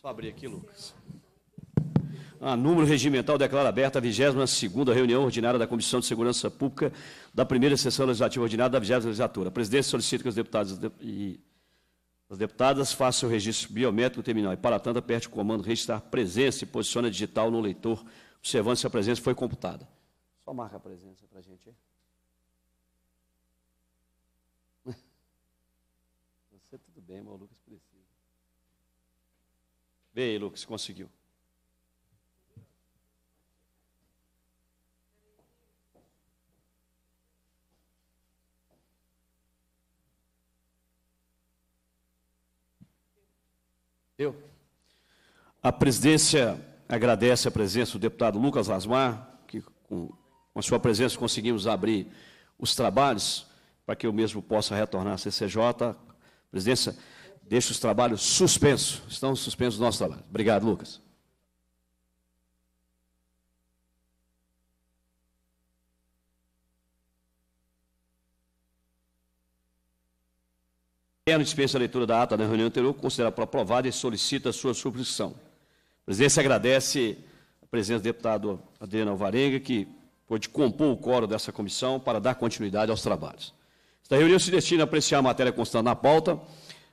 Só abrir aqui, Lucas. A ah, número regimental declara aberta a 22 reunião ordinária da Comissão de Segurança Pública da primeira sessão legislativa ordinária da 20 legislatura. A presidência solicita que os deputados e as deputadas façam o registro biométrico no terminal e, para tanto, aperte o comando registrar presença e posiciona digital no leitor, observando se a presença foi computada. Só marca a presença para a gente. Você tudo bem, meu Lucas Vê aí, Lucas, conseguiu. Eu. A presidência agradece a presença do deputado Lucas Lasmar, que com a sua presença conseguimos abrir os trabalhos para que eu mesmo possa retornar à CCJ. Presidência, deixa os trabalhos suspensos. Estão suspensos os nossos trabalhos. Obrigado, Lucas. Quero é dispensa a leitura da ata da reunião anterior, considera aprovada e solicita a sua subscrição. A presidência agradece a presença do deputado Adriano Alvarenga, que pôde compor o coro dessa comissão para dar continuidade aos trabalhos. Esta reunião se destina a apreciar a matéria constante na pauta,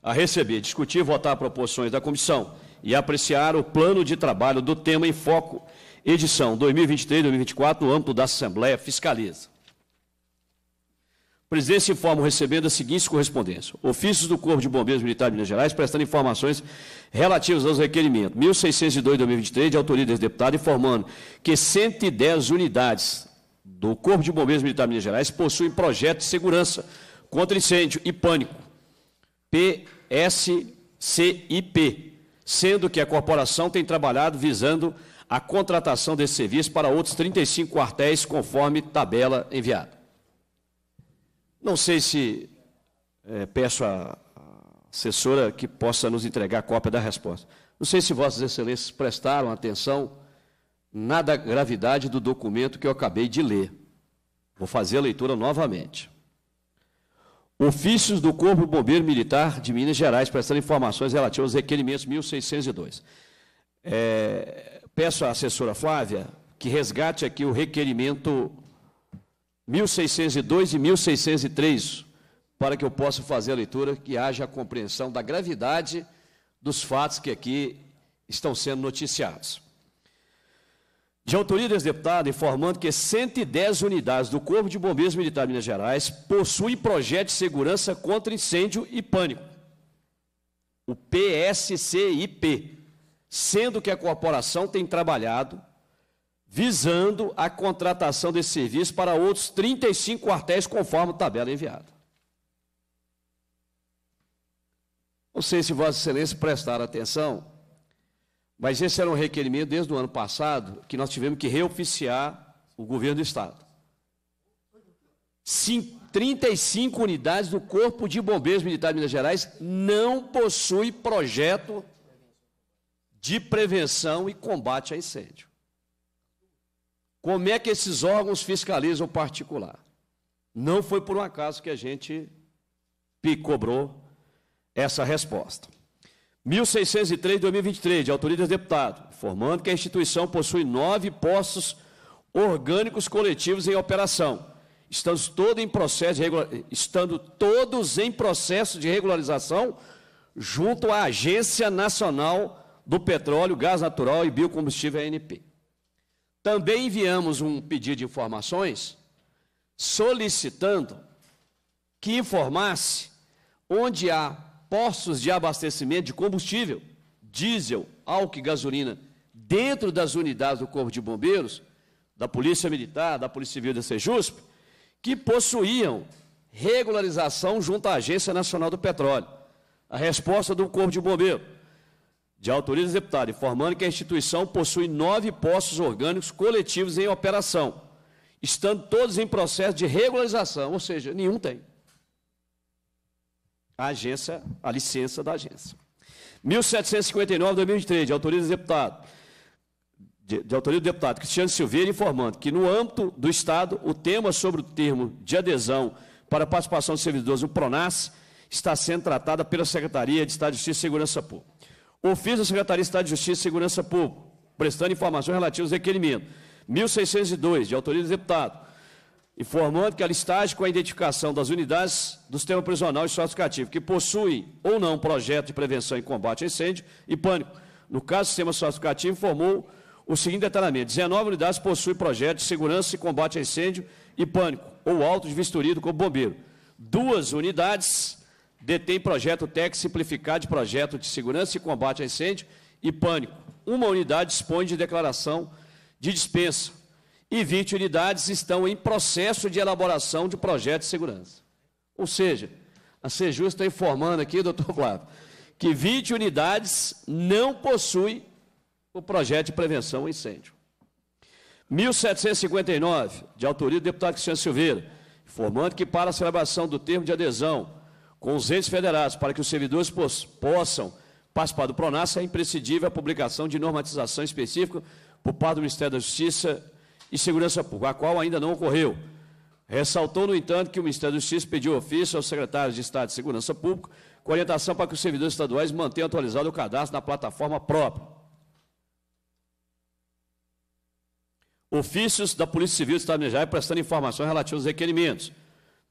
a receber, discutir e votar proposições da comissão e apreciar o plano de trabalho do tema em foco, edição 2023-2024, no âmbito da Assembleia Fiscaliza. A presidência informa recebendo as seguintes correspondências. Ofícios do Corpo de Bombeiros Militar de Minas Gerais prestando informações relativas aos requerimentos 1602-2023, de autoria desse deputado, informando que 110 unidades do Corpo de Bombeiros Militar de Minas Gerais possuem projeto de segurança contra incêndio e pânico, P SCIP, sendo que a corporação tem trabalhado visando a contratação desse serviço para outros 35 quartéis, conforme tabela enviada. Não sei se é, peço à assessora que possa nos entregar a cópia da resposta. Não sei se Vossas Excelências prestaram atenção na gravidade do documento que eu acabei de ler. Vou fazer a leitura novamente. Ofícios do Corpo Bombeiro Militar de Minas Gerais, prestando informações relativas aos requerimentos 1602. É, peço à assessora Flávia que resgate aqui o requerimento 1602 e 1603, para que eu possa fazer a leitura, que haja a compreensão da gravidade dos fatos que aqui estão sendo noticiados. De autoria desse deputado, informando que 110 unidades do Corpo de Bombeiros Militar de Minas Gerais possuem projeto de segurança contra incêndio e pânico, o PSCIP, sendo que a corporação tem trabalhado visando a contratação desse serviço para outros 35 quartéis, conforme a tabela enviada. Não sei se Vossa Excelência prestaram atenção mas esse era um requerimento desde o ano passado que nós tivemos que reoficiar o governo do Estado. Cin 35 unidades do Corpo de Bombeiros militar de Minas Gerais não possui projeto de prevenção e combate a incêndio. Como é que esses órgãos fiscalizam o particular? Não foi por um acaso que a gente cobrou essa resposta. 1603 de 2023, de autoria dos deputado, informando que a instituição possui nove postos orgânicos coletivos em operação, estando, todo em processo de estando todos em processo de regularização junto à Agência Nacional do Petróleo, Gás Natural e Biocombustível ANP. Também enviamos um pedido de informações solicitando que informasse onde há postos de abastecimento de combustível, diesel, álcool e gasolina, dentro das unidades do Corpo de Bombeiros, da Polícia Militar, da Polícia Civil da Sejusp, que possuíam regularização junto à Agência Nacional do Petróleo. A resposta do Corpo de Bombeiro, de autoria do deputado, informando que a instituição possui nove postos orgânicos coletivos em operação, estando todos em processo de regularização, ou seja, nenhum tem a agência, a licença da agência. 1759, 2003, de autoria do deputado, de, de autoria do deputado Cristiano Silveira, informando que, no âmbito do Estado, o tema sobre o termo de adesão para participação de servidores o PRONAS está sendo tratada pela Secretaria de Estado de Justiça e Segurança Pública. Ofício da Secretaria de Estado de Justiça e Segurança Pública, prestando informações relativas ao requerimento. 1602, de autoria do deputado informando que a listagem com a identificação das unidades do sistema prisional e socioeducativo que possuem ou não projeto de prevenção e combate a incêndio e pânico, no caso do sistema socioeducativo, informou o seguinte detalhamento: 19 unidades possuem projeto de segurança e combate a incêndio e pânico ou auto de vistoria do corpo bombeiro. Duas unidades detêm projeto técnico simplificado de projeto de segurança e combate a incêndio e pânico. Uma unidade dispõe de declaração de dispensa e 20 unidades estão em processo de elaboração de projeto de segurança. Ou seja, a Sejus está informando aqui, doutor Flávio, que 20 unidades não possuem o projeto de prevenção ao incêndio. 1759, de autoria do deputado Cristiano Silveira, informando que para a celebração do termo de adesão com os entes federados, para que os servidores possam participar do PRONASS, é imprescindível a publicação de normatização específica por parte do Ministério da Justiça e Segurança Pública, a qual ainda não ocorreu. Ressaltou, no entanto, que o Ministério da Justiça pediu ofício aos secretários de Estado de Segurança Pública com orientação para que os servidores estaduais mantenham atualizado o cadastro na plataforma própria. Ofícios da Polícia Civil do Estado de Minas Gerais prestando informações relativas aos requerimentos.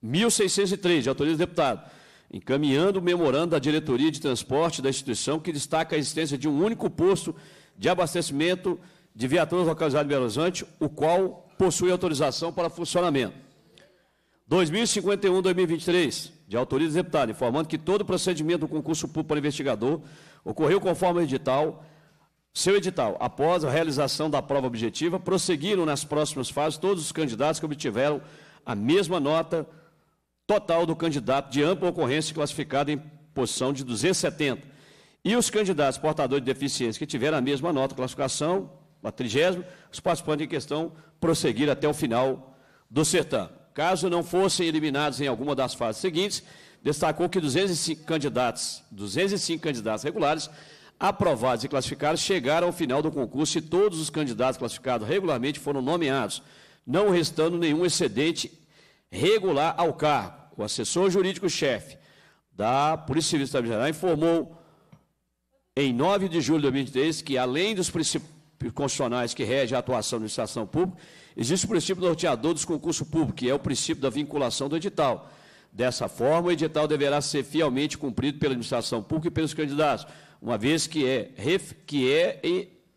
1603, de autoria do deputado, encaminhando o memorando da diretoria de transporte da instituição que destaca a existência de um único posto de abastecimento de viaturas localizadas em Belo Horizonte, o qual possui autorização para funcionamento. 2051-2023, de autoria do deputado, informando que todo o procedimento do concurso público para investigador ocorreu conforme o edital, seu edital, após a realização da prova objetiva, prosseguiram nas próximas fases todos os candidatos que obtiveram a mesma nota total do candidato de ampla ocorrência classificado em posição de 270. E os candidatos portadores de deficiência que tiveram a mesma nota classificação a 30, os participantes em questão prosseguir até o final do certame. Caso não fossem eliminados em alguma das fases seguintes, destacou que 205 candidatos, 205 candidatos regulares aprovados e classificados chegaram ao final do concurso e todos os candidatos classificados regularmente foram nomeados, não restando nenhum excedente regular ao cargo. O assessor jurídico-chefe da Polícia Civil do Estado Geral informou em 9 de julho de 2023 que, além dos principais constitucionais que regem a atuação da administração pública, existe o princípio norteador dos concursos públicos, que é o princípio da vinculação do edital. Dessa forma, o edital deverá ser fielmente cumprido pela administração pública e pelos candidatos, uma vez que é, que é,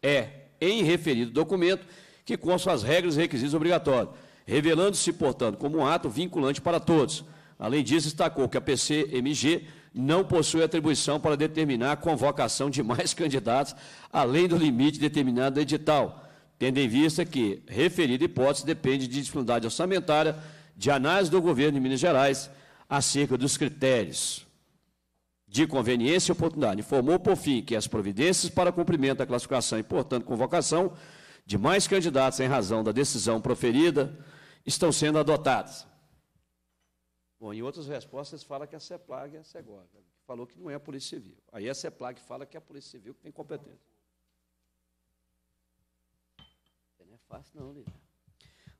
é é em referido documento que constam as regras e requisitos obrigatórios, revelando-se, portanto, como um ato vinculante para todos. Além disso, destacou que a PCMG não possui atribuição para determinar a convocação de mais candidatos além do limite determinado no edital, tendo em vista que referida hipótese depende de disponibilidade orçamentária, de análise do governo de Minas Gerais acerca dos critérios de conveniência e oportunidade. Informou, por fim, que as providências para cumprimento da classificação e, portanto, convocação de mais candidatos em razão da decisão proferida estão sendo adotadas. Bom, em outras respostas fala que a CEPLAG é a CEGOV, né, que falou que não é a Polícia Civil. Aí a CEPLAG fala que é a Polícia Civil que tem competência. Não é fácil não, Lívia.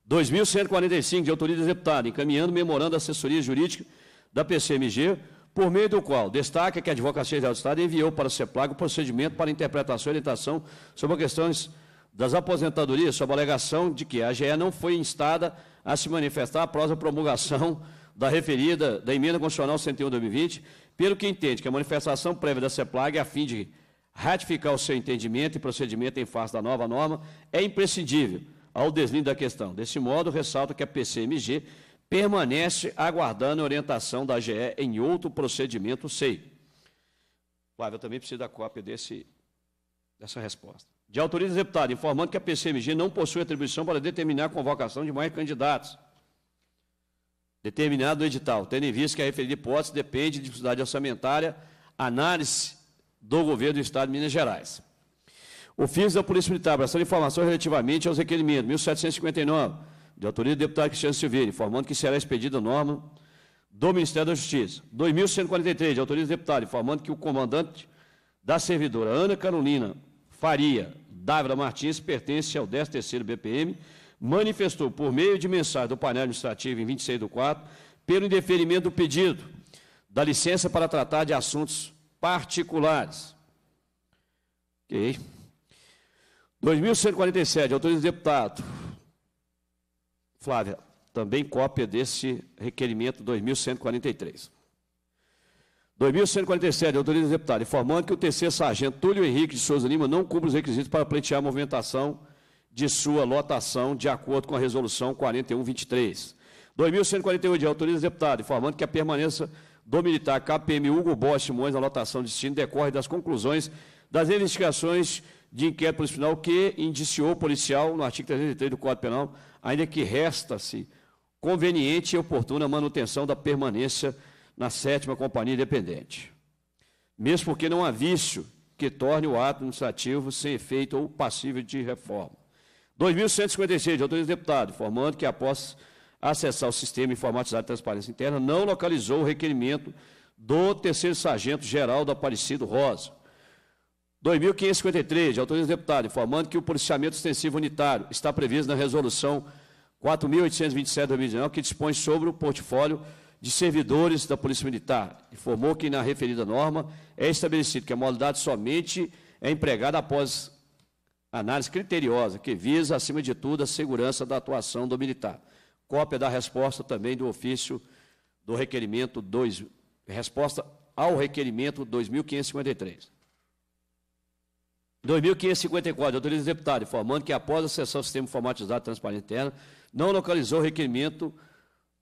2.145, de autoria do deputado, encaminhando memorando a assessoria jurídica da PCMG, por meio do qual destaca que a Advocacia Geral do Estado enviou para a CEPLAG o procedimento para interpretação e orientação sobre questões das aposentadorias, sob a alegação de que a AGE não foi instada a se manifestar após a promulgação da referida da emenda constitucional 101 2020, pelo que entende que a manifestação prévia da CEPLAG é a fim de ratificar o seu entendimento e procedimento em face da nova norma é imprescindível ao deslinde da questão. Desse modo, ressalto que a PCMG permanece aguardando a orientação da AGE em outro procedimento SEI. Flávio, eu também preciso da cópia desse, dessa resposta. De autoria do deputado, informando que a PCMG não possui atribuição para determinar a convocação de mais candidatos determinado no edital, tendo em vista que a referida hipótese depende de dificuldade orçamentária, análise do governo do Estado de Minas Gerais. Ofício da Polícia Militar, prestando informação relativamente aos requerimentos 1759, de autoria do deputado Cristiano Silveira, informando que será expedida norma do Ministério da Justiça. 2143, de autoria do deputado, informando que o comandante da servidora Ana Carolina Faria Dávila Martins pertence ao 13º BPM, manifestou, por meio de mensagem do painel administrativo em 26 do 4, pelo indeferimento do pedido da licença para tratar de assuntos particulares. Ok. 2147, autoriza o deputado. Flávia, também cópia desse requerimento 2143. 2147, autoriza o deputado, informando que o terceiro sargento Túlio Henrique de Souza Lima não cumpre os requisitos para pleitear a movimentação de sua lotação, de acordo com a Resolução 4123. 2.148 de autoriza o deputado, informando que a permanência do militar KPM Hugo Bosch Simões na lotação de destino decorre das conclusões das investigações de inquérito policial que indiciou o policial no artigo 303 do Código Penal, ainda que resta-se conveniente e oportuna a manutenção da permanência na sétima companhia independente. Mesmo porque não há vício que torne o ato administrativo sem efeito ou passível de reforma. 2.156 de autores deputado informando que após acessar o sistema informatizado de transparência interna, não localizou o requerimento do terceiro sargento geral do Aparecido Rosa. 2.553 de autores deputado informando que o policiamento extensivo unitário está previsto na resolução 4.827-2019, que dispõe sobre o portfólio de servidores da Polícia Militar. Informou que na referida norma é estabelecido que a modalidade somente é empregada após Análise criteriosa, que visa, acima de tudo, a segurança da atuação do militar. Cópia da resposta também do ofício do requerimento 2. Resposta ao requerimento 2553. 2.554, autoriza o deputado, informando que após a sessão sistema informatizado transparente interna, não localizou o requerimento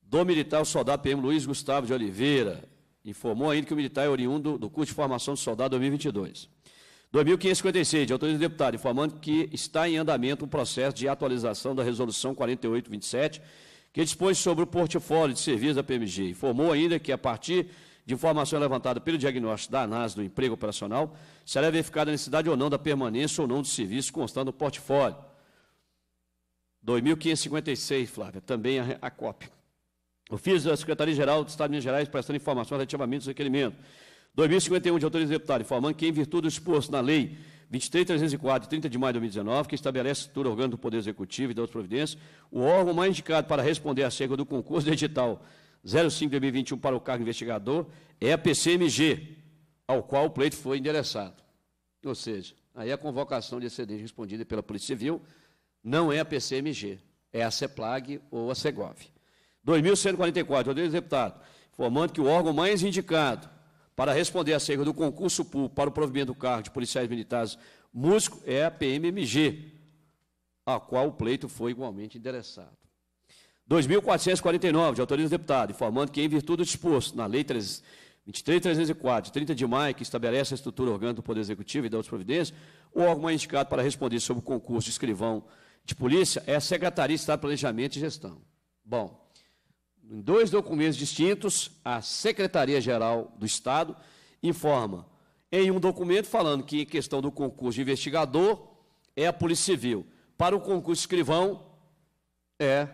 do militar o soldado PM Luiz Gustavo de Oliveira. Informou ainda que o militar é oriundo do curso de formação do soldado 2022. 2556, de autoria do deputado, informando que está em andamento o um processo de atualização da Resolução 4827, que dispõe sobre o portfólio de serviços da PMG. Informou ainda que, a partir de informação levantada pelo diagnóstico da ANAS do emprego operacional, será verificada a necessidade ou não da permanência ou não do serviço constando no portfólio. 2556, Flávia, também a, a COP. O ofício da Secretaria-Geral do Estado de Minas Gerais prestando informações relativamente ao requerimento 2051 de autoria do deputado, informando que, em virtude do exposto na lei 23.304, 30 de maio de 2019, que estabelece a estrutura orgânica do Poder Executivo e das providências, o órgão mais indicado para responder à acerca do concurso digital 05-2021 para o cargo investigador é a PCMG, ao qual o pleito foi endereçado. Ou seja, aí a convocação de excedente respondida pela Polícia Civil não é a PCMG, é a CEPLAG ou a CEGOV. 2.144, do deputado, informando que o órgão mais indicado para responder acerca do concurso público para o provimento do cargo de policiais militares músico é a PMMG, a qual o pleito foi igualmente endereçado. 2.449, de autoria do deputado, informando que, em virtude do disposto na Lei 23.304, 30 de maio, que estabelece a estrutura orgânica do Poder Executivo e da Providências, o órgão é indicado para responder sobre o concurso de escrivão de polícia é a Secretaria de Estado de Planejamento e Gestão. Bom, em dois documentos distintos, a Secretaria-Geral do Estado informa, em um documento falando que em questão do concurso de investigador é a Polícia Civil, para o concurso escrivão é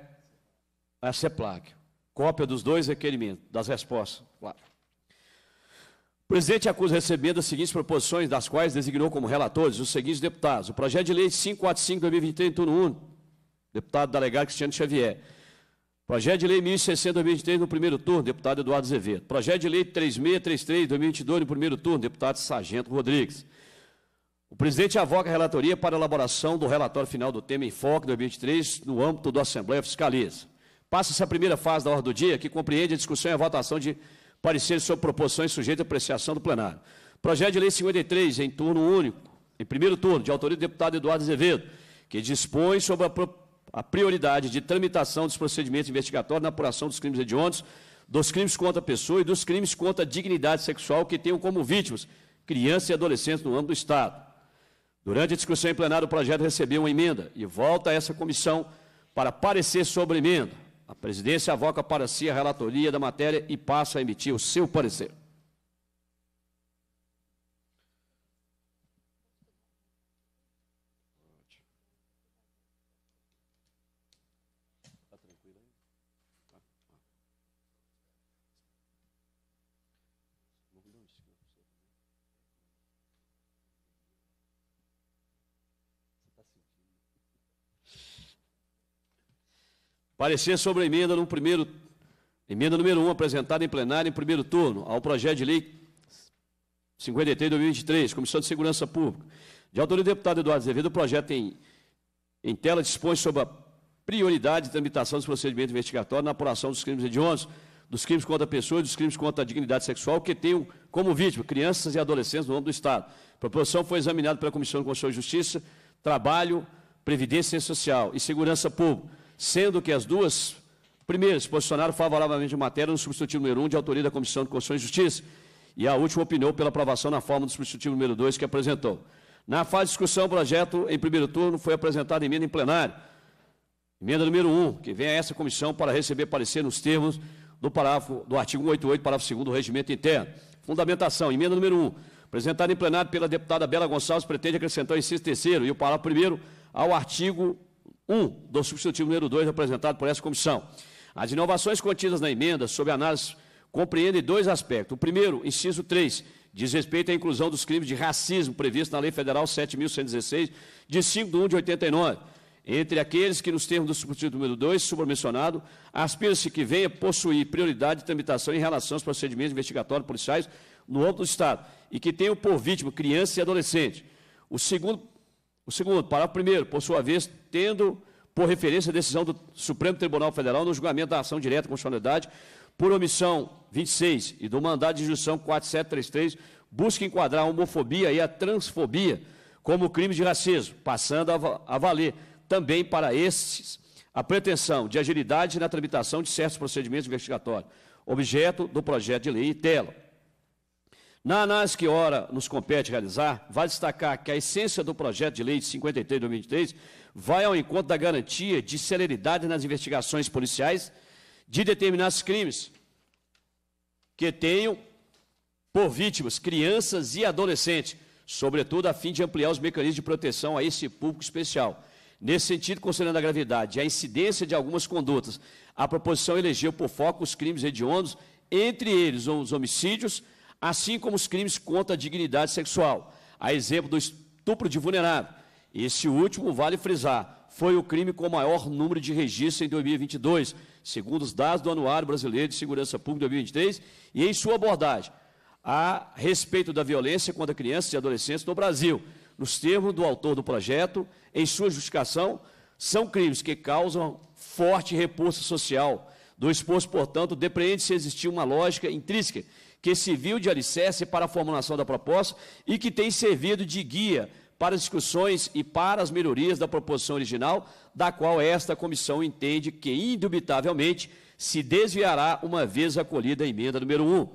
a CEPLAC. Cópia dos dois requerimentos, das respostas, claro. O presidente acusa recebendo as seguintes proposições, das quais designou como relatores os seguintes deputados. O projeto de lei 545-2023, turno 1, deputado delegado Cristiano Xavier. Projeto de Lei 1060 2023 no primeiro turno, deputado Eduardo Azevedo. Projeto de Lei 3633 2022 no primeiro turno, deputado Sargento Rodrigues. O presidente avoca a relatoria para a elaboração do relatório final do tema em foco 2023 no âmbito da Assembleia Fiscaliza. Passa-se a primeira fase da ordem do dia, que compreende a discussão e a votação de pareceres sobre proposições sujeitas à apreciação do plenário. Projeto de Lei 53, em turno único, em primeiro turno, de autoria do deputado Eduardo Azevedo, que dispõe sobre a a prioridade de tramitação dos procedimentos investigatórios na apuração dos crimes hediondos, dos crimes contra a pessoa e dos crimes contra a dignidade sexual que tenham como vítimas crianças e adolescentes no âmbito do Estado. Durante a discussão em plenário, o projeto recebeu uma emenda e volta a essa comissão para parecer sobre a emenda. A presidência avoca para si a relatoria da matéria e passa a emitir o seu parecer. Parecer sobre a emenda no primeiro, emenda número 1, um, apresentada em plenário em primeiro turno, ao projeto de lei 53 de 2023, Comissão de Segurança Pública. De autoria do deputado Eduardo Azevedo, o projeto em, em tela dispõe sobre a prioridade de tramitação dos procedimentos investigatórios na apuração dos crimes hediondos, dos crimes contra a pessoa e dos crimes contra a dignidade sexual que tenham como vítima crianças e adolescentes no âmbito do Estado. A proposição foi examinada pela Comissão de Constituição e Justiça, Trabalho, Previdência Social e Segurança Pública sendo que as duas primeiras posicionaram favoravelmente a matéria no substitutivo número 1 um, de autoria da Comissão de Constituição e Justiça, e a última opinou pela aprovação na forma do substitutivo número 2 que apresentou. Na fase de discussão, o projeto em primeiro turno foi apresentado em emenda em plenário. Emenda número 1, um, que vem a essa comissão para receber parecer nos termos do parágrafo do artigo 188, parágrafo 2 do regimento interno. Fundamentação, emenda número 1, um, apresentada em plenário pela deputada Bela Gonçalves, pretende acrescentar o inciso terceiro e o parágrafo primeiro ao artigo 1 do substitutivo número 2 apresentado por essa comissão. As inovações contidas na emenda, sob análise, compreendem dois aspectos. O primeiro, inciso 3, diz respeito à inclusão dos crimes de racismo previsto na Lei Federal 7.116, de 5 de 1 de 89. Entre aqueles que, nos termos do substitutivo número 2, subormencionado, aspira-se que venha possuir prioridade de tramitação em relação aos procedimentos investigatórios policiais no âmbito do Estado e que tenham por vítima criança e adolescente. O segundo o segundo, parágrafo primeiro, por sua vez, tendo por referência a decisão do Supremo Tribunal Federal no julgamento da ação direta constitucionalidade por omissão 26 e do mandado de injunção 4733, busca enquadrar a homofobia e a transfobia como crime de racismo, passando a valer também para estes a pretensão de agilidade na tramitação de certos procedimentos investigatórios, objeto do projeto de lei e tela. Na análise que ora nos compete realizar, vai destacar que a essência do projeto de lei de 53 de 2023 vai ao encontro da garantia de celeridade nas investigações policiais de determinados crimes que tenham por vítimas crianças e adolescentes, sobretudo a fim de ampliar os mecanismos de proteção a esse público especial. Nesse sentido, considerando a gravidade e a incidência de algumas condutas, a proposição elegeu por foco os crimes hediondos, entre eles os homicídios, assim como os crimes contra a dignidade sexual, a exemplo do estupro de vulnerável. Esse último, vale frisar, foi o crime com maior número de registros em 2022, segundo os dados do Anuário Brasileiro de Segurança Pública 2023, e em sua abordagem a respeito da violência contra crianças e adolescentes no Brasil. Nos termos do autor do projeto, em sua justificação, são crimes que causam forte repulsa social. Do exposto, portanto, depreende se existir uma lógica intrínseca que serviu de alicerce para a formulação da proposta e que tem servido de guia para as discussões e para as melhorias da proposição original, da qual esta comissão entende que, indubitavelmente, se desviará uma vez acolhida a emenda número 1.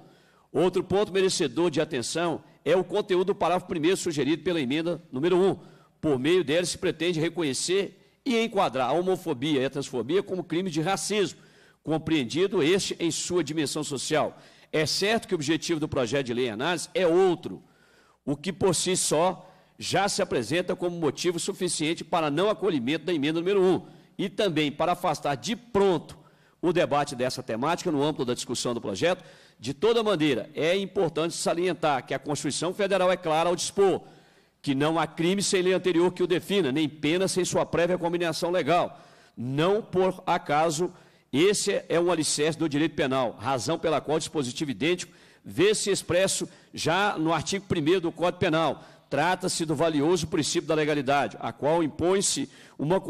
Outro ponto merecedor de atenção é o conteúdo do parágrafo 1 sugerido pela emenda número 1. Por meio dela, se pretende reconhecer e enquadrar a homofobia e a transfobia como crime de racismo, compreendido este em sua dimensão social é certo que o objetivo do projeto de lei análise é outro, o que por si só já se apresenta como motivo suficiente para não acolhimento da emenda número 1 e também para afastar de pronto o debate dessa temática no âmbito da discussão do projeto. De toda maneira, é importante salientar que a Constituição Federal é clara ao dispor que não há crime sem lei anterior que o defina, nem pena sem sua prévia combinação legal. Não por acaso esse é um alicerce do direito penal, razão pela qual o dispositivo idêntico vê-se expresso já no artigo 1 do Código Penal. Trata-se do valioso princípio da legalidade, a qual impõe-se uma,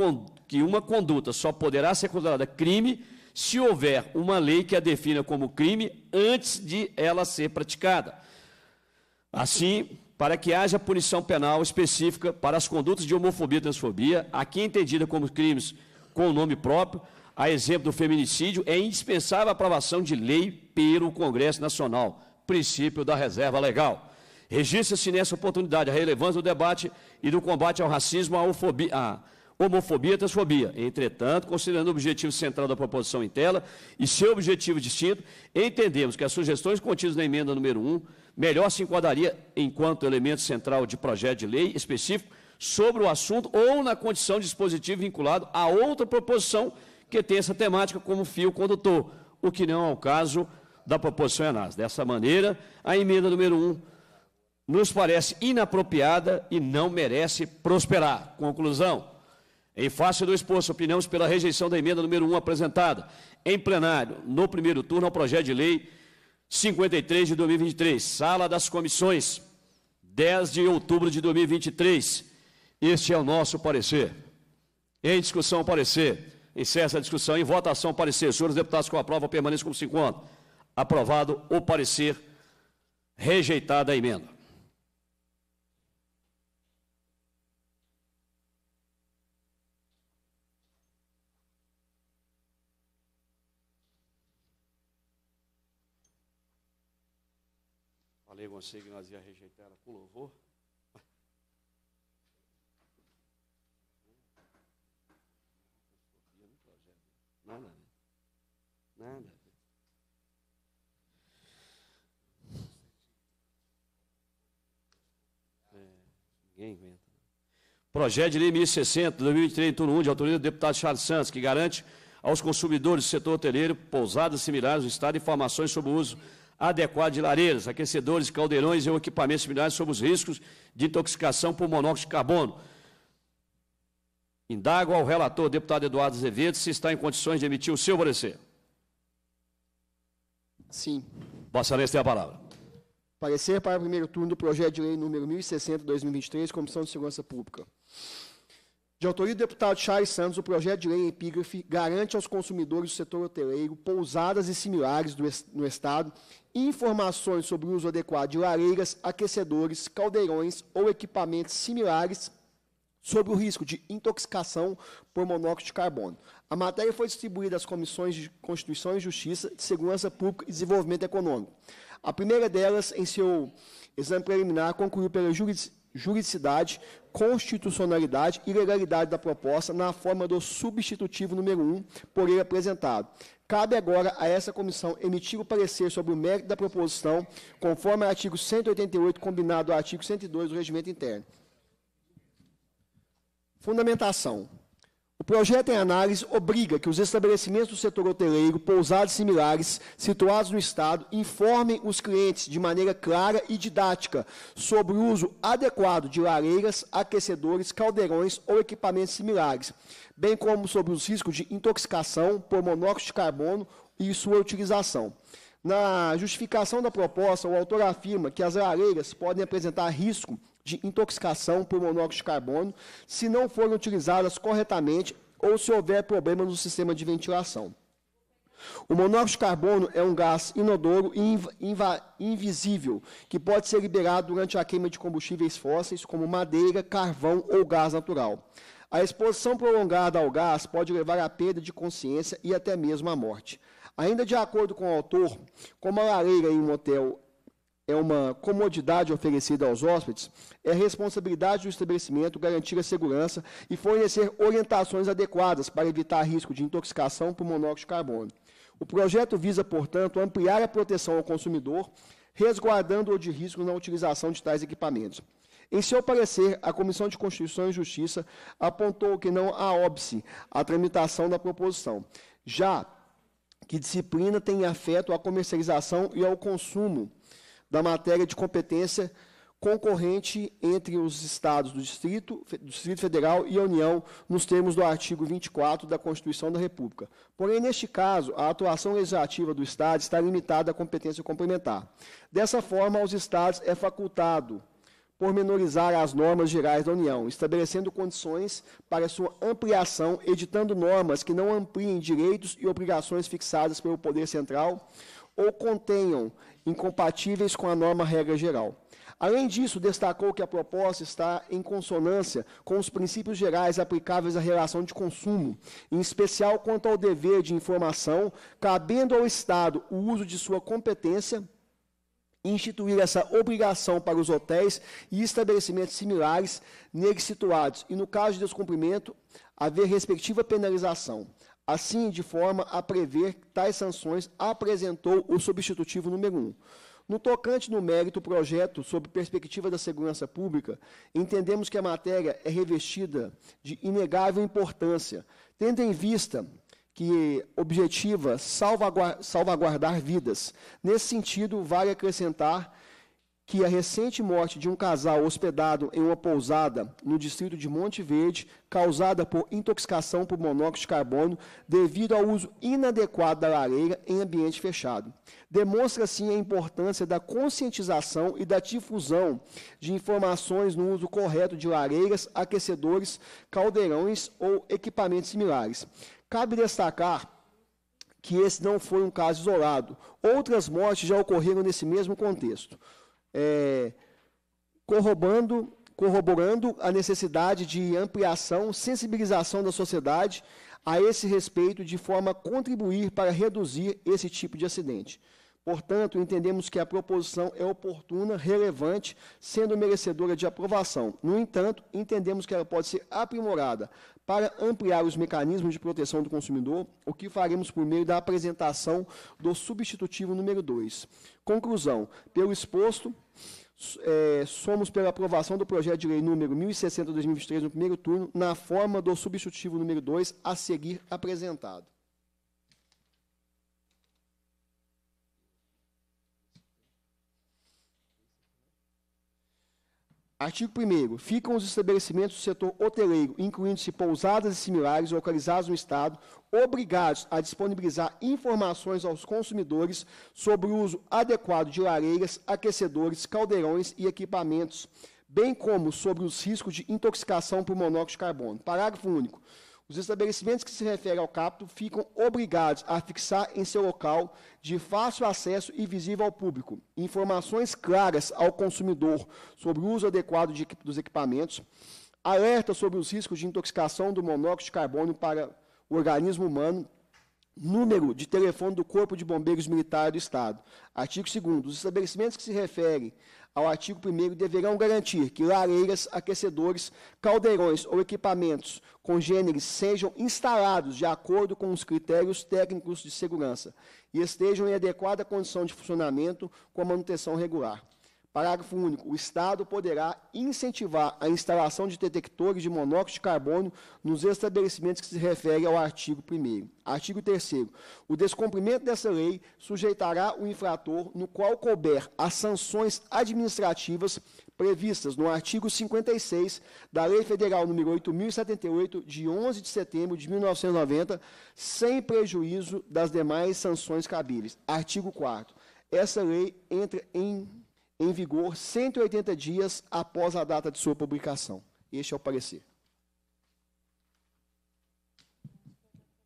que uma conduta só poderá ser considerada crime se houver uma lei que a defina como crime antes de ela ser praticada. Assim, para que haja punição penal específica para as condutas de homofobia e transfobia, aqui entendida como crimes com o nome próprio, a exemplo do feminicídio, é indispensável a aprovação de lei pelo Congresso Nacional, princípio da reserva legal. Registra-se nessa oportunidade a relevância do debate e do combate ao racismo, à homofobia, à homofobia e transfobia. Entretanto, considerando o objetivo central da proposição em tela e seu objetivo distinto, entendemos que as sugestões contidas na emenda número 1 melhor se enquadraria enquanto elemento central de projeto de lei específico sobre o assunto ou na condição de dispositivo vinculado a outra proposição que tem essa temática como fio condutor, o que não é o caso da proposição Enas. Dessa maneira, a emenda número 1 nos parece inapropriada e não merece prosperar. Conclusão. Em face do exposto, opinamos pela rejeição da emenda número 1 apresentada em plenário, no primeiro turno, ao projeto de lei 53 de 2023, Sala das Comissões, 10 de outubro de 2023. Este é o nosso parecer. Em discussão, parecer Encerra a discussão. Em votação, parecer. Senhores deputados, com a prova, permaneçam como se encontram. Aprovado o parecer. Rejeitada a emenda. Falei você que nós ia rejeitar. Projeto de Lei 1060, 2023, turno 1, de autoria do deputado Charles Santos, que garante aos consumidores do setor hoteleiro, pousadas similares o Estado, informações sobre o uso adequado de lareiras, aquecedores, caldeirões e equipamentos similares sobre os riscos de intoxicação por monóxido de carbono. Indago ao relator, deputado Eduardo Azevedo, se está em condições de emitir o seu parecer. Sim. Vossa Excelência tem a palavra. Parecer para o primeiro turno do projeto de lei número 1060-2023, Comissão de Segurança Pública. De autoria do deputado Charles Santos, o projeto de lei em epígrafe garante aos consumidores do setor hoteleiro, pousadas e similares do, no Estado informações sobre o uso adequado de lareiras, aquecedores, caldeirões ou equipamentos similares sobre o risco de intoxicação por monóxido de carbono. A matéria foi distribuída às comissões de Constituição e Justiça, de Segurança Pública e Desenvolvimento Econômico. A primeira delas, em seu exame preliminar, concluiu pela juridicidade, constitucionalidade e legalidade da proposta na forma do substitutivo número 1 por ele apresentado. Cabe agora a essa comissão emitir o parecer sobre o mérito da proposição, conforme o artigo 188, combinado ao artigo 102 do Regimento Interno. Fundamentação projeto em análise obriga que os estabelecimentos do setor hoteleiro, pousados similares, situados no Estado, informem os clientes de maneira clara e didática sobre o uso adequado de lareiras, aquecedores, caldeirões ou equipamentos similares, bem como sobre os riscos de intoxicação por monóxido de carbono e sua utilização. Na justificação da proposta, o autor afirma que as lareiras podem apresentar risco de intoxicação por monóxido de carbono se não forem utilizadas corretamente ou se houver problema no sistema de ventilação. O monóxido de carbono é um gás inodoro e inv invisível que pode ser liberado durante a queima de combustíveis fósseis, como madeira, carvão ou gás natural. A exposição prolongada ao gás pode levar à perda de consciência e até mesmo à morte. Ainda de acordo com o autor, como a lareira em um hotel é uma comodidade oferecida aos hóspedes, é responsabilidade do estabelecimento garantir a segurança e fornecer orientações adequadas para evitar risco de intoxicação por monóxido de carbono. O projeto visa, portanto, ampliar a proteção ao consumidor, resguardando-o de risco na utilização de tais equipamentos. Em seu parecer, a Comissão de Constituição e Justiça apontou que não há óbice à tramitação da proposição, já que disciplina tem afeto à comercialização e ao consumo da matéria de competência concorrente entre os estados do Distrito, do Distrito Federal e a União, nos termos do artigo 24 da Constituição da República. Porém, neste caso, a atuação legislativa do estado está limitada à competência complementar. Dessa forma, aos estados é facultado pormenorizar as normas gerais da União, estabelecendo condições para sua ampliação, editando normas que não ampliem direitos e obrigações fixadas pelo Poder Central ou contenham incompatíveis com a norma regra geral. Além disso, destacou que a proposta está em consonância com os princípios gerais aplicáveis à relação de consumo, em especial quanto ao dever de informação, cabendo ao Estado o uso de sua competência instituir essa obrigação para os hotéis e estabelecimentos similares neles situados e, no caso de descumprimento, haver respectiva penalização assim de forma a prever tais sanções, apresentou o substitutivo número 1. No tocante no mérito projeto sob perspectiva da segurança pública, entendemos que a matéria é revestida de inegável importância, tendo em vista que objetiva salvaguardar vidas. Nesse sentido, vale acrescentar que a recente morte de um casal hospedado em uma pousada no distrito de Monte Verde, causada por intoxicação por monóxido de carbono devido ao uso inadequado da lareira em ambiente fechado. Demonstra, assim, a importância da conscientização e da difusão de informações no uso correto de lareiras, aquecedores, caldeirões ou equipamentos similares. Cabe destacar que esse não foi um caso isolado. Outras mortes já ocorreram nesse mesmo contexto é, corroborando, corroborando a necessidade de ampliação, sensibilização da sociedade a esse respeito, de forma a contribuir para reduzir esse tipo de acidente. Portanto, entendemos que a proposição é oportuna, relevante, sendo merecedora de aprovação. No entanto, entendemos que ela pode ser aprimorada para ampliar os mecanismos de proteção do consumidor, o que faremos por meio da apresentação do substitutivo número 2. Conclusão: pelo exposto, é, somos pela aprovação do projeto de lei número 1060-2023 no primeiro turno, na forma do substitutivo número 2 a seguir apresentado. Artigo 1 Ficam os estabelecimentos do setor hoteleiro, incluindo-se pousadas e similares localizados no Estado, obrigados a disponibilizar informações aos consumidores sobre o uso adequado de lareiras, aquecedores, caldeirões e equipamentos, bem como sobre os riscos de intoxicação por monóxido de carbono. Parágrafo único. Os estabelecimentos que se referem ao capto ficam obrigados a fixar em seu local, de fácil acesso e visível ao público, informações claras ao consumidor sobre o uso adequado de, dos equipamentos, alerta sobre os riscos de intoxicação do monóxido de carbono para o organismo humano, número de telefone do Corpo de Bombeiros Militar do Estado. Artigo 2 Os estabelecimentos que se referem ao artigo 1 deverão garantir que lareiras, aquecedores, caldeirões ou equipamentos congêneres sejam instalados de acordo com os critérios técnicos de segurança e estejam em adequada condição de funcionamento com a manutenção regular. Parágrafo único. O Estado poderá incentivar a instalação de detectores de monóxido de carbono nos estabelecimentos que se refere ao artigo 1 Artigo 3 O descumprimento dessa lei sujeitará o infrator, no qual couber as sanções administrativas previstas no artigo 56 da Lei Federal nº 8078 de 11 de setembro de 1990, sem prejuízo das demais sanções cabíveis. Artigo 4 essa lei entra em em vigor 180 dias após a data de sua publicação. Este é o parecer.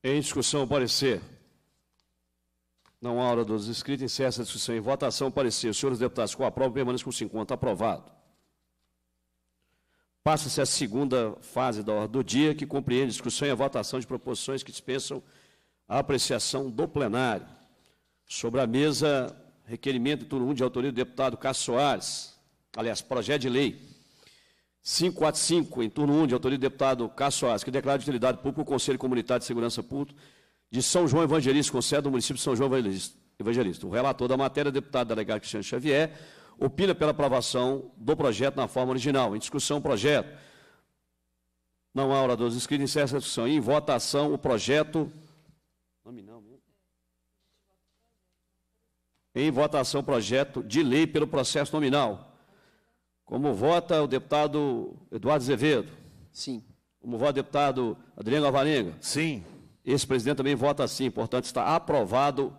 Em discussão, o parecer. Não há hora dos inscritos, encerra essa discussão. Em votação, o parecer. Os senhores deputados com prova, permaneçam com 50. Aprovado. Passa-se a segunda fase da ordem do dia, que compreende discussão e a votação de proposições que dispensam a apreciação do plenário. Sobre a mesa, requerimento, turno 1, de autoria do deputado Cássio Soares, aliás, projeto de lei 545, em turno 1, de autoria do deputado Cássio Soares, que declara de utilidade pública o Conselho Comunitário de Segurança Pública de São João Evangelista, com sede do município de São João Evangelista. O relator da matéria, deputado delegado Cristiano Xavier, opina pela aprovação do projeto na forma original. Em discussão, o projeto. Não há oradores inscritos, encerra a discussão. E em votação, o projeto Em votação, projeto de lei pelo processo nominal. Como vota o deputado Eduardo Azevedo? Sim. Como vota o deputado Adriano Avarenga? Sim. Esse presidente também vota sim. Portanto, está aprovado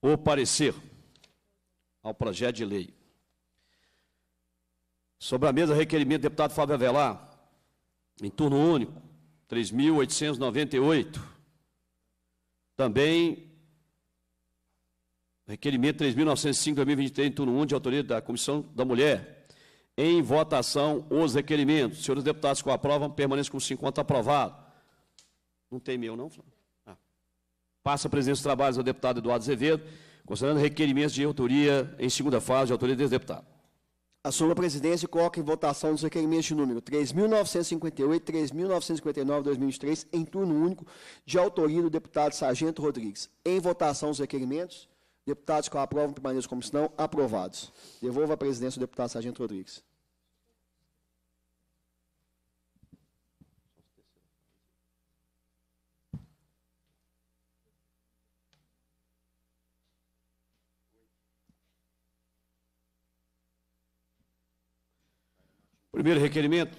o parecer ao projeto de lei. Sobre a mesa, requerimento do deputado Fábio Avelar, em turno único, 3.898. Também Requerimento 3.905-2023, turno 1, de autoria da Comissão da Mulher. Em votação, os requerimentos. Senhores deputados que aprovam, permaneçam com 50 aprovado. Não tem meu, não, Flávio? Ah. Passa a presença dos trabalhos ao deputado Eduardo Azevedo, considerando requerimentos de autoria em segunda fase, de autoria desse deputado. Assumo a presidência e coloco em votação os requerimentos de número 3.958 e 3.959 2023, em turno único, de autoria do deputado Sargento Rodrigues. Em votação os requerimentos. Deputados que aprovam permaneçam como estão aprovados. Devolvo a presidência o deputado Sargento Rodrigues. Primeiro requerimento,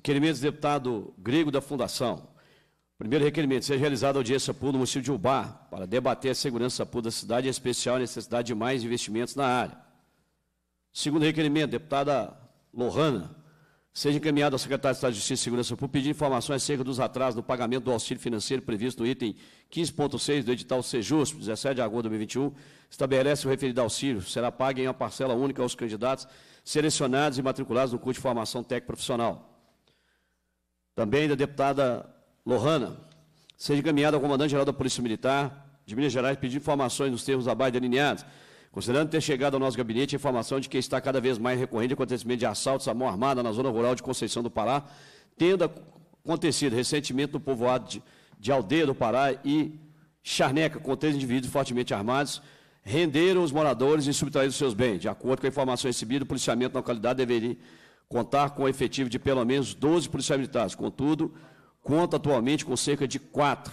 Requerimento do deputado Grego da Fundação. Primeiro requerimento, seja realizada audiência pública no município de Ubá, para debater a segurança pública da cidade, em especial a necessidade de mais investimentos na área. Segundo requerimento, deputada Lohana, seja encaminhado ao secretário de Estado de Justiça e Segurança Pública pedir informações acerca dos atrasos no pagamento do auxílio financeiro previsto no item 15.6 do edital Sejus 17 de agosto de 2021, estabelece o referido auxílio, será pago em uma parcela única aos candidatos selecionados e matriculados no curso de formação técnico profissional também da deputada Lohana, seja encaminhada ao comandante-geral da Polícia Militar de Minas Gerais pedindo informações nos termos abaixo delineados, considerando ter chegado ao nosso gabinete a informação de que está cada vez mais recorrente acontecimento de assaltos à mão armada na zona rural de Conceição do Pará, tendo acontecido recentemente no povoado de, de Aldeia do Pará e Charneca, com três indivíduos fortemente armados, renderam os moradores e subtraíram seus bens. De acordo com a informação recebida, o policiamento na localidade deveria contar com o efetivo de pelo menos 12 policiais militares. Contudo, conta atualmente com cerca de quatro.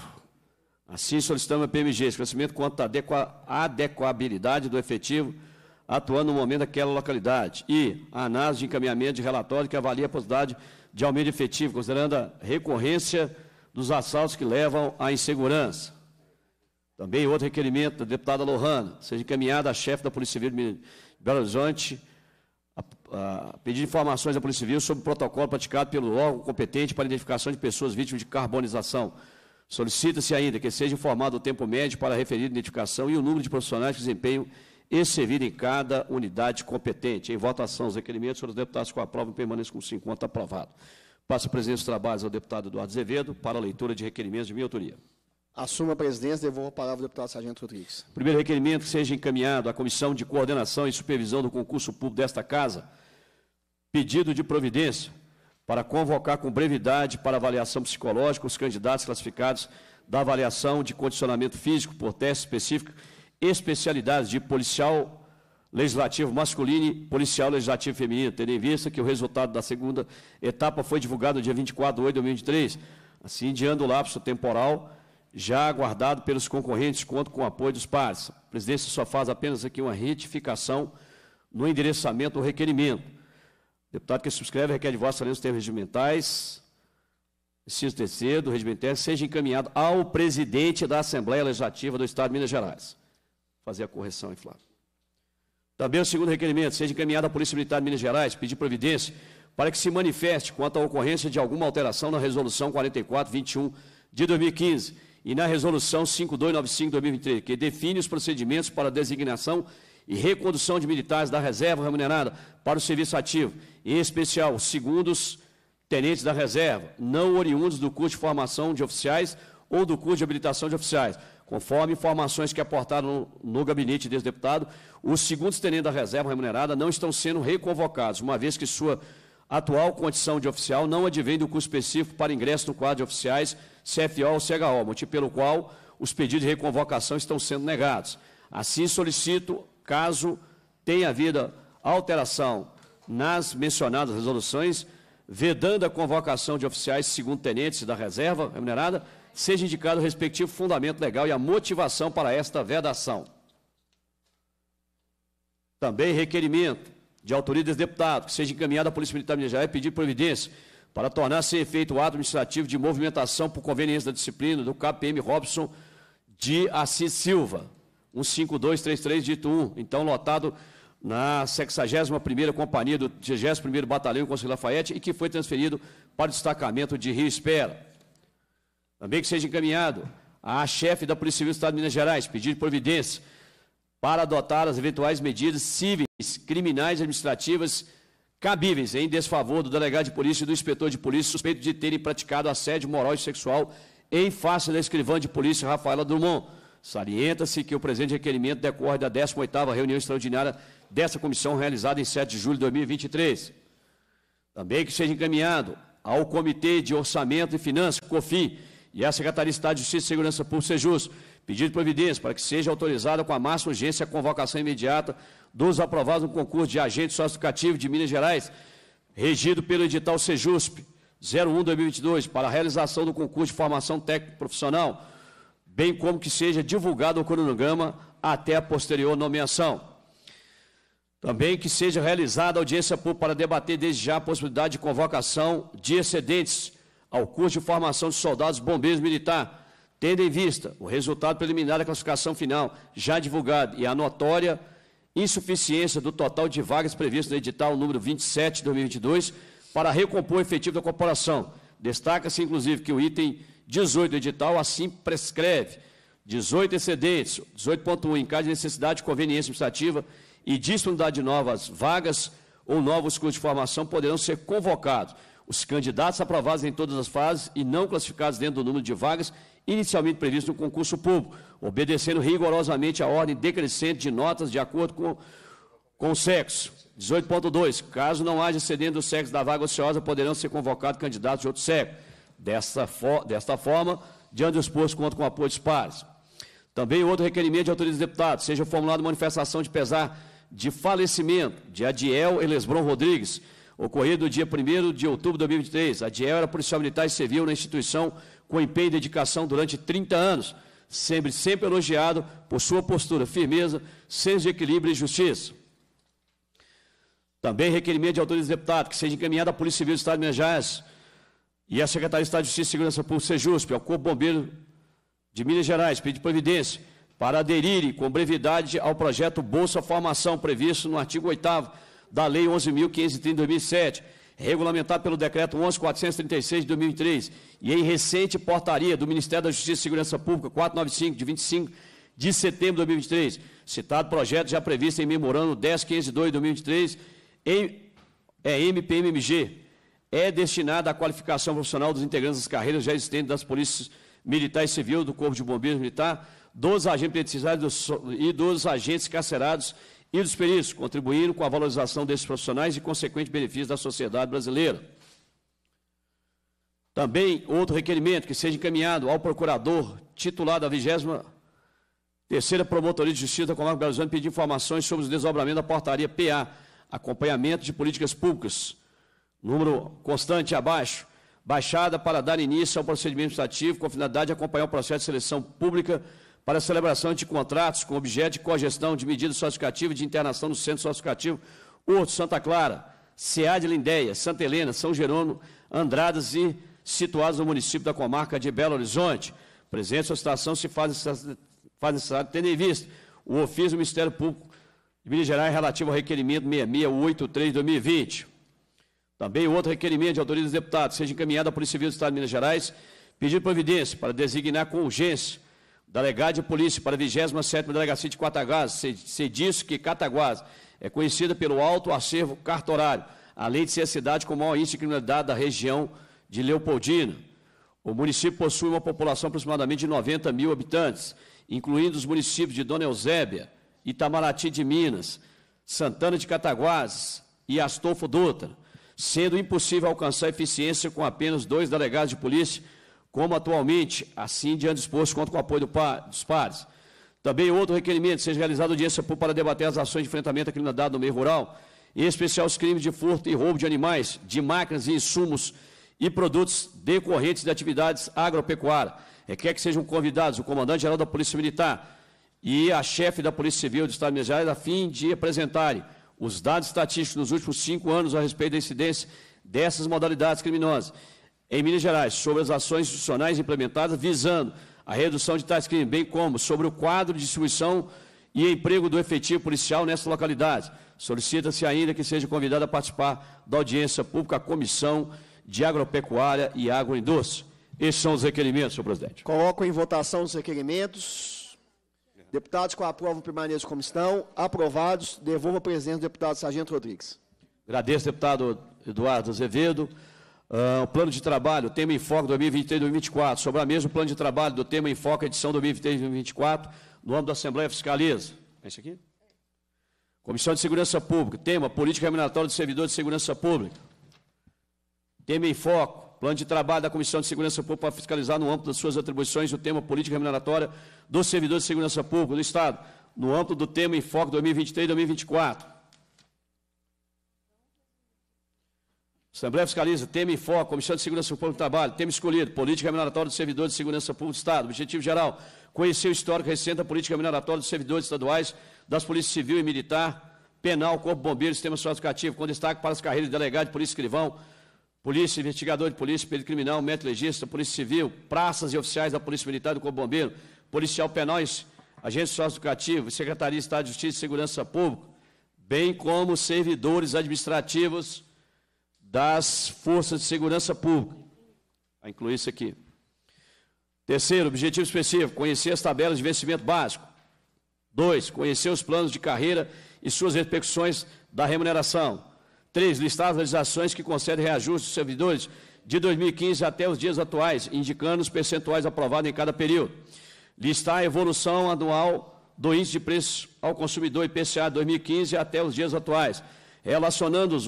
Assim, solicitamos a PMG esclarecimento quanto à adequa, adequabilidade do efetivo atuando no momento daquela localidade e a análise de encaminhamento de relatório que avalia a possibilidade de aumento de efetivo, considerando a recorrência dos assaltos que levam à insegurança. Também outro requerimento da deputada Lohana, seja encaminhado à chefe da Polícia Civil de Belo Horizonte, uh, pedir informações à Polícia Civil sobre o protocolo praticado pelo órgão competente para identificação de pessoas vítimas de carbonização. Solicita-se ainda que seja informado o tempo médio para a referida identificação e o número de profissionais que desempenham esse em cada unidade competente. Em votação, os requerimentos, senhores deputados com a prova permaneçam com 50 aprovado. Passo a presença dos trabalhos ao deputado Eduardo Azevedo para a leitura de requerimentos de minha autoria. Assuma a presidência e devolvo a palavra ao deputado Sargento Rodrigues. Primeiro requerimento que seja encaminhado à Comissão de Coordenação e Supervisão do Concurso Público desta Casa, pedido de providência para convocar com brevidade para avaliação psicológica os candidatos classificados da avaliação de condicionamento físico por teste específico, especialidades de policial legislativo masculino e policial legislativo feminino, tendo em vista que o resultado da segunda etapa foi divulgado no dia 24 de 8 de 2023, assim, diante do lapso temporal já aguardado pelos concorrentes, conto com o apoio dos pares. A presidência só faz apenas aqui uma retificação no endereçamento do requerimento. O deputado que subscreve requer de vossa os termos regimentais, inciso terceiro do regimento técnico, seja encaminhado ao presidente da Assembleia Legislativa do Estado de Minas Gerais. Fazer a correção, hein, Flávio? Também o segundo requerimento, seja encaminhado à Polícia Militar de Minas Gerais, pedir providência para que se manifeste quanto à ocorrência de alguma alteração na Resolução 4421 de 2015 e na Resolução 5295-2023, que define os procedimentos para designação e recondução de militares da reserva remunerada para o serviço ativo, em especial os segundos tenentes da reserva, não oriundos do curso de formação de oficiais ou do curso de habilitação de oficiais. Conforme informações que aportaram no gabinete desse deputado, os segundos tenentes da reserva remunerada não estão sendo reconvocados, uma vez que sua atual condição de oficial não advém do curso específico para ingresso no quadro de oficiais CFO ou CHO, motivo pelo qual os pedidos de reconvocação estão sendo negados. Assim, solicito, caso tenha havido alteração nas mencionadas resoluções, vedando a convocação de oficiais segundo tenentes da reserva remunerada, seja indicado o respectivo fundamento legal e a motivação para esta vedação. Também requerimento de autoria desse deputado, que seja encaminhado à Polícia Militar de Minas Gerais pedir providência para tornar sem efeito o ato administrativo de movimentação por conveniência da disciplina do KPM Robson de Assis Silva, 15233, dito 1, então lotado na 61ª Companhia do 31º Batalhão Conselho Lafayette e que foi transferido para o destacamento de Rio Espera. Também que seja encaminhado à chefe da Polícia Civil do Estado de Minas Gerais, pedir providência para adotar as eventuais medidas cíveis, criminais e administrativas cabíveis em desfavor do delegado de polícia e do inspetor de polícia suspeito de terem praticado assédio moral e sexual em face da escrivã de polícia Rafaela Drummond. Salienta-se que o presente requerimento decorre da 18ª reunião extraordinária dessa comissão realizada em 7 de julho de 2023. Também que seja encaminhado ao Comitê de Orçamento e Finanças, (COFI) e à Secretaria de Estado de Justiça e Segurança Pública, SEJUS, Pedido de providência para que seja autorizada com a máxima urgência a convocação imediata dos aprovados no concurso de agente socioeducativo de Minas Gerais, regido pelo edital Sejusp 01-2022, para a realização do concurso de formação técnico profissional, bem como que seja divulgado o cronograma até a posterior nomeação. Também que seja realizada audiência pública para debater desde já a possibilidade de convocação de excedentes ao curso de formação de soldados bombeiros militar, Tendo em vista o resultado preliminar da classificação final, já divulgado, e a notória insuficiência do total de vagas previsto no edital número 27 de 2022 para recompor o efetivo da corporação. Destaca-se, inclusive, que o item 18 do edital assim prescreve 18 excedentes, 18.1 em caso de necessidade de conveniência administrativa e disponibilidade de novas vagas ou novos cursos de formação poderão ser convocados. Os candidatos aprovados em todas as fases e não classificados dentro do número de vagas inicialmente previsto no concurso público, obedecendo rigorosamente a ordem decrescente de notas de acordo com, com o sexo. 18.2. Caso não haja excedente o sexo da vaga ociosa, poderão ser convocados candidatos de outro sexo. Desta, desta forma, diante do exposto, conto com apoio dos pares. Também outro requerimento de autoridades deputados, seja formulada manifestação de pesar de falecimento de Adiel Elesbron Rodrigues, Ocorrido dia 1 de outubro de 2023, a Diel era policial militar e serviu na instituição com empenho e dedicação durante 30 anos, sempre, sempre elogiado por sua postura, firmeza, senso de equilíbrio e justiça. Também requerimento de do deputados que seja encaminhada à Polícia Civil do Estado de Minas Gerais e à Secretaria de Estado de Justiça e Segurança Pública, SEJUSP, ao Corpo Bombeiro de Minas Gerais, pedido de providência, para aderirem com brevidade ao projeto Bolsa Formação, previsto no artigo 8 da Lei 11.530 de 2007, regulamentada pelo Decreto 11.436 de 2003, e em recente portaria do Ministério da Justiça e Segurança Pública 495, de 25 de setembro de 2003, citado projeto já previsto em memorando 10.502 de 2003, em é, MPMMG, é destinada à qualificação profissional dos integrantes das carreiras já existentes das polícias militar e civil, do Corpo de Bombeiros Militar, dos agentes penitenciários e dos agentes carcerados e dos peritos contribuíram com a valorização desses profissionais e consequente benefício da sociedade brasileira. Também outro requerimento que seja encaminhado ao procurador titular da 23ª Promotoria de Justiça da Comarca Belo pedir informações sobre o desdobramento da portaria PA, acompanhamento de políticas públicas, número constante abaixo, baixada para dar início ao procedimento administrativo com finalidade de acompanhar o processo de seleção pública para celebração de contratos com objeto de cogestão de medidas socioeducativas de internação no Centro Sociocativo Horto, Santa Clara, CEA de Lindéia, Santa Helena, São Jerônimo, Andradas e situados no município da comarca de Belo Horizonte. Presente solicitação se faz, faz necessário tendo em vista o ofício do Ministério Público de Minas Gerais relativo ao requerimento 6683-2020. Também outro requerimento de autoria dos deputados seja encaminhado à Polícia Civil do Estado de Minas Gerais, pedido providência para designar com urgência Delegado de Polícia para a 27ª Delegacia de se disse que Cataguás é conhecida pelo alto acervo cartorário, além de ser a cidade com maior índice de criminalidade da região de Leopoldina. O município possui uma população aproximadamente de 90 mil habitantes, incluindo os municípios de Dona Eusébia, Itamaraty de Minas, Santana de Cataguases e Astolfo Dutra, sendo impossível alcançar eficiência com apenas dois delegados de polícia como atualmente, assim diante disposto, conto com o apoio do dos pares. Também outro requerimento, seja realizada audiência para debater as ações de enfrentamento à criminalidade no meio rural, em especial os crimes de furto e roubo de animais, de máquinas e insumos e produtos decorrentes de atividades agropecuárias. Requer que sejam convidados o comandante-geral da Polícia Militar e a chefe da Polícia Civil do Estado de Minas Gerais, a fim de apresentarem os dados estatísticos nos últimos cinco anos a respeito da incidência dessas modalidades criminosas em Minas Gerais sobre as ações institucionais implementadas visando a redução de tais crimes, bem como sobre o quadro de distribuição e emprego do efetivo policial nessa localidade. Solicita-se ainda que seja convidado a participar da audiência pública a Comissão de Agropecuária e Agroindústria. Esses são os requerimentos, senhor presidente. Coloco em votação os requerimentos. Deputados com aprovam permaneço como estão. Aprovados. Devolvo a presença do deputado Sargento Rodrigues. Agradeço, deputado Eduardo Azevedo. Uh, o plano de trabalho, tema em foco 2023-2024, sobre a mesma plano de trabalho do tema em foco, edição 2023-2024, no âmbito da Assembleia Fiscaliza. É isso aqui? Comissão de Segurança Pública, tema, política remuneratória de servidores de segurança pública. Tema em foco, plano de trabalho da Comissão de Segurança Pública para fiscalizar no âmbito das suas atribuições o tema política remuneratória dos servidores de segurança pública do Estado, no âmbito do tema em foco 2023-2024. Assembleia Fiscaliza, tema e foco, Comissão de Segurança Pública do Trabalho, tema escolhido, política remuneratória dos Servidores de segurança pública do Estado, objetivo geral, conhecer o histórico recente da política remuneratória dos servidores estaduais, das polícias civil e militar, penal, corpo bombeiro, sistema social educativo, com destaque para as carreiras de delegado de polícia escrivão, polícia, investigador de polícia, perito criminal, médico legista, polícia civil, praças e oficiais da polícia militar do corpo bombeiro, policial penais, agente social educativo, secretaria de Estado de Justiça e Segurança Pública, bem como servidores administrativos das forças de segurança pública. Vai incluir isso aqui. Terceiro, objetivo específico: conhecer as tabelas de vencimento básico. Dois, conhecer os planos de carreira e suas repercussões da remuneração. Três, listar as ações que concedem reajuste aos servidores de 2015 até os dias atuais, indicando os percentuais aprovados em cada período. Listar a evolução anual do índice de preço ao consumidor IPCA 2015 até os dias atuais, relacionando-os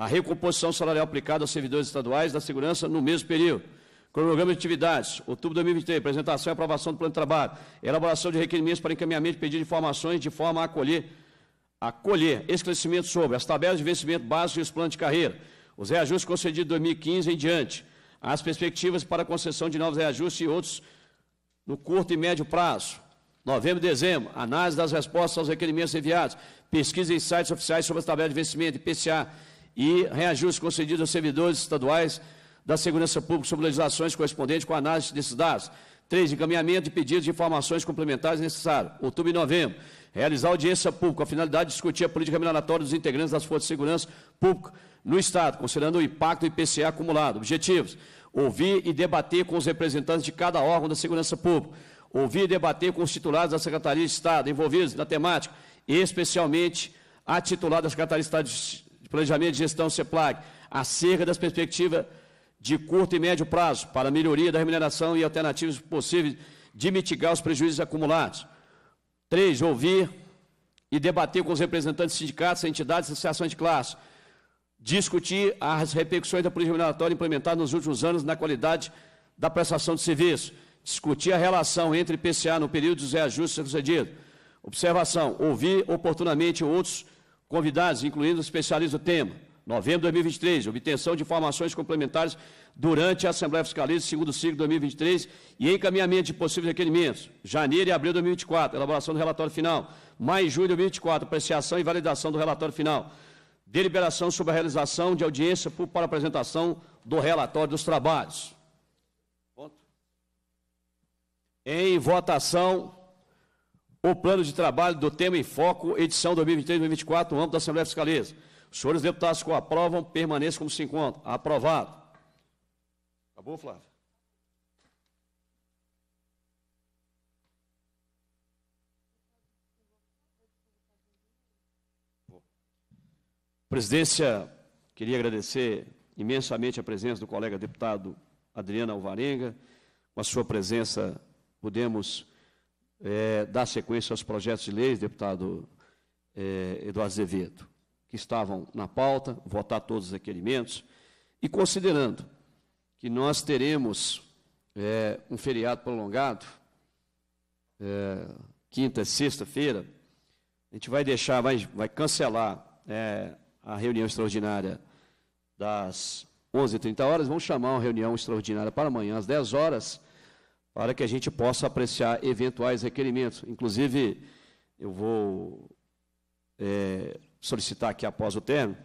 a recomposição salarial aplicada aos servidores estaduais da segurança no mesmo período. Cronograma de atividades, outubro de 2023, apresentação e aprovação do plano de trabalho, elaboração de requerimentos para encaminhamento de pedido de informações de forma a acolher, acolher esclarecimento sobre as tabelas de vencimento básico e os planos de carreira, os reajustes concedidos de 2015 em diante, as perspectivas para concessão de novos reajustes e outros no curto e médio prazo. Novembro e dezembro, análise das respostas aos requerimentos enviados, pesquisa em sites oficiais sobre as tabelas de vencimento, IPCA, e reajustes concedidos aos servidores estaduais da Segurança Pública sobre legislações correspondentes com a análise desses dados. 3. Encaminhamento de pedidos de informações complementares necessárias. Outubro e novembro. Realizar audiência pública com a finalidade de discutir a política migratória dos integrantes das Forças de Segurança Pública no Estado, considerando o impacto do IPCA acumulado. Objetivos: ouvir e debater com os representantes de cada órgão da segurança pública, ouvir e debater com os titulares da Secretaria de Estado envolvidos na temática, especialmente a titular da Secretaria de Estado de Planejamento de Gestão CEPLAG, acerca das perspectivas de curto e médio prazo para melhoria da remuneração e alternativas possíveis de mitigar os prejuízos acumulados. Três, ouvir e debater com os representantes de sindicatos, entidades e associações de classe. Discutir as repercussões da política remuneratória implementada nos últimos anos na qualidade da prestação de serviço. Discutir a relação entre PCA no período dos reajustes sucedidos. Observação, ouvir oportunamente outros convidados, incluindo especialista do tema. Novembro de 2023, obtenção de informações complementares durante a Assembleia Fiscalista, segundo ciclo de 2023, e encaminhamento de possíveis requerimentos. Janeiro e abril de 2024, elaboração do relatório final. Maio e julho de 2024, apreciação e validação do relatório final. Deliberação sobre a realização de audiência para apresentação do relatório dos trabalhos. Ponto. Em votação o plano de trabalho do tema e foco, edição 2023-2024, no âmbito da Assembleia Fiscaliza. Os senhores deputados que o aprovam, permaneçam como se encontram. Aprovado. Acabou, Flávio? Presidência, queria agradecer imensamente a presença do colega deputado Adriano Alvarenga. Com a sua presença, podemos é, dar sequência aos projetos de leis, deputado é, Eduardo Azevedo, que estavam na pauta, votar todos os requerimentos, e considerando que nós teremos é, um feriado prolongado, é, quinta, sexta-feira, a gente vai deixar, vai, vai cancelar é, a reunião extraordinária das 11h30 horas, vamos chamar uma reunião extraordinária para amanhã às 10 horas, para que a gente possa apreciar eventuais requerimentos. Inclusive, eu vou é, solicitar aqui após o término,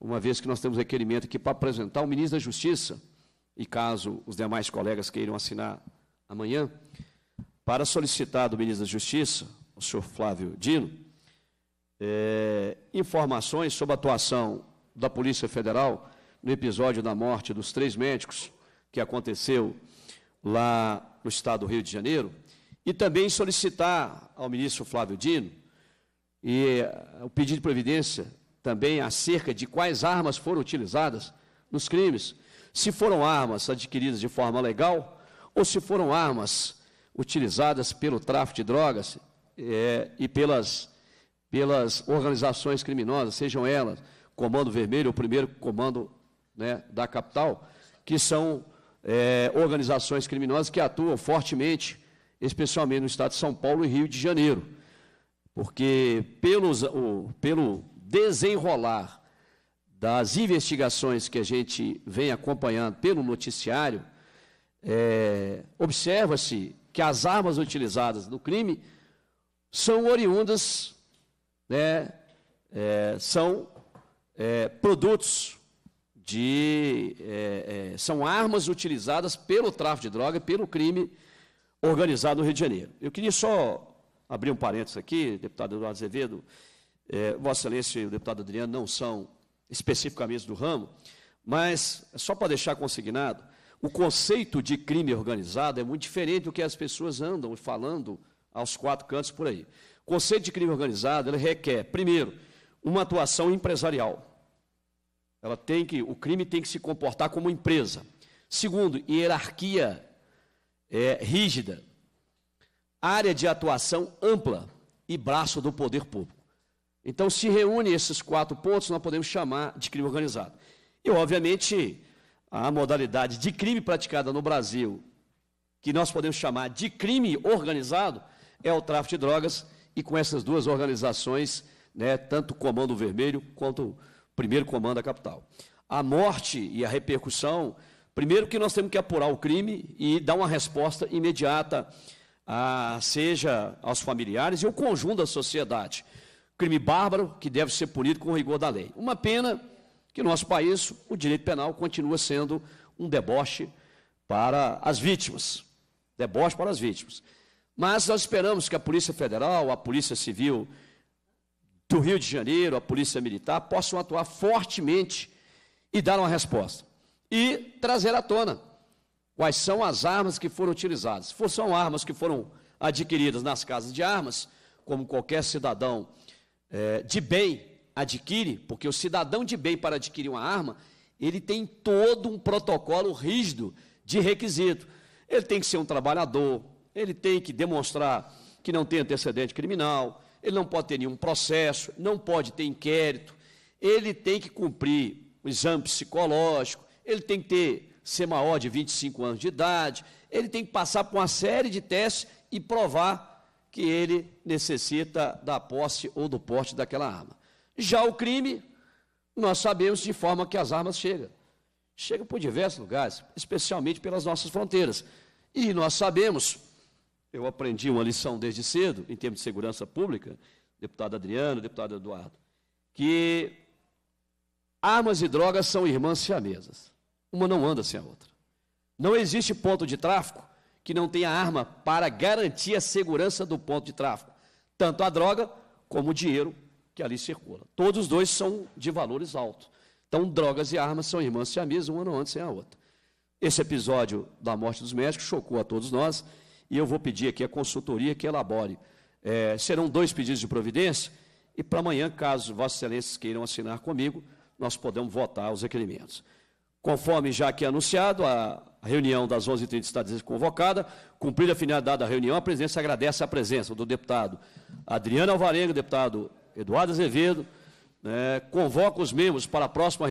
uma vez que nós temos requerimento aqui para apresentar ao ministro da Justiça, e caso os demais colegas queiram assinar amanhã, para solicitar do ministro da Justiça, o senhor Flávio Dino, é, informações sobre a atuação da Polícia Federal no episódio da morte dos três médicos que aconteceu lá no estado do Rio de Janeiro, e também solicitar ao ministro Flávio Dino e eh, o pedido de providência também acerca de quais armas foram utilizadas nos crimes, se foram armas adquiridas de forma legal ou se foram armas utilizadas pelo tráfico de drogas é, e pelas, pelas organizações criminosas, sejam elas Comando Vermelho ou primeiro Comando né, da capital, que são é, organizações criminosas que atuam fortemente, especialmente no estado de São Paulo e Rio de Janeiro. Porque, pelos, o, pelo desenrolar das investigações que a gente vem acompanhando pelo noticiário, é, observa-se que as armas utilizadas no crime são oriundas, né, é, são é, produtos de. É, é, são armas utilizadas pelo tráfico de droga e pelo crime organizado no Rio de Janeiro. Eu queria só abrir um parênteses aqui, deputado Eduardo Azevedo. É, Vossa Excelência e o deputado Adriano não são especificamente do ramo, mas só para deixar consignado, o conceito de crime organizado é muito diferente do que as pessoas andam falando aos quatro cantos por aí. O conceito de crime organizado ele requer, primeiro, uma atuação empresarial. Ela tem que, o crime tem que se comportar como empresa. Segundo, hierarquia é, rígida, área de atuação ampla e braço do poder público. Então, se reúne esses quatro pontos, nós podemos chamar de crime organizado. E, obviamente, a modalidade de crime praticada no Brasil, que nós podemos chamar de crime organizado, é o tráfico de drogas, e com essas duas organizações, né, tanto o Comando Vermelho quanto primeiro comando da capital. A morte e a repercussão, primeiro que nós temos que apurar o crime e dar uma resposta imediata, a, ah, seja aos familiares e ao conjunto da sociedade. Crime bárbaro que deve ser punido com rigor da lei. Uma pena que no nosso país o direito penal continua sendo um deboche para as vítimas. Deboche para as vítimas. Mas nós esperamos que a Polícia Federal, a Polícia Civil, do Rio de Janeiro, a Polícia Militar, possam atuar fortemente e dar uma resposta. E trazer à tona quais são as armas que foram utilizadas. Se são armas que foram adquiridas nas casas de armas, como qualquer cidadão é, de bem adquire, porque o cidadão de bem para adquirir uma arma, ele tem todo um protocolo rígido de requisito. Ele tem que ser um trabalhador, ele tem que demonstrar que não tem antecedente criminal, ele não pode ter nenhum processo, não pode ter inquérito, ele tem que cumprir o exame psicológico, ele tem que ter, ser maior de 25 anos de idade, ele tem que passar por uma série de testes e provar que ele necessita da posse ou do porte daquela arma. Já o crime, nós sabemos de forma que as armas chegam. Chegam por diversos lugares, especialmente pelas nossas fronteiras. E nós sabemos eu aprendi uma lição desde cedo, em termos de segurança pública, deputado Adriano, deputado Eduardo, que armas e drogas são irmãs siamesas. Uma não anda sem a outra. Não existe ponto de tráfico que não tenha arma para garantir a segurança do ponto de tráfico, tanto a droga como o dinheiro que ali circula. Todos os dois são de valores altos. Então, drogas e armas são irmãs siamesas, uma não anda sem a outra. Esse episódio da morte dos médicos chocou a todos nós e eu vou pedir aqui a consultoria que elabore. É, serão dois pedidos de providência, e para amanhã, caso Vossas Excelências queiram assinar comigo, nós podemos votar os requerimentos. Conforme já aqui anunciado, a reunião das 11h30 está convocada. Cumprida a finalidade da reunião, a presidência agradece a presença do deputado Adriano Alvarenga, deputado Eduardo Azevedo, né, convoca os membros para a próxima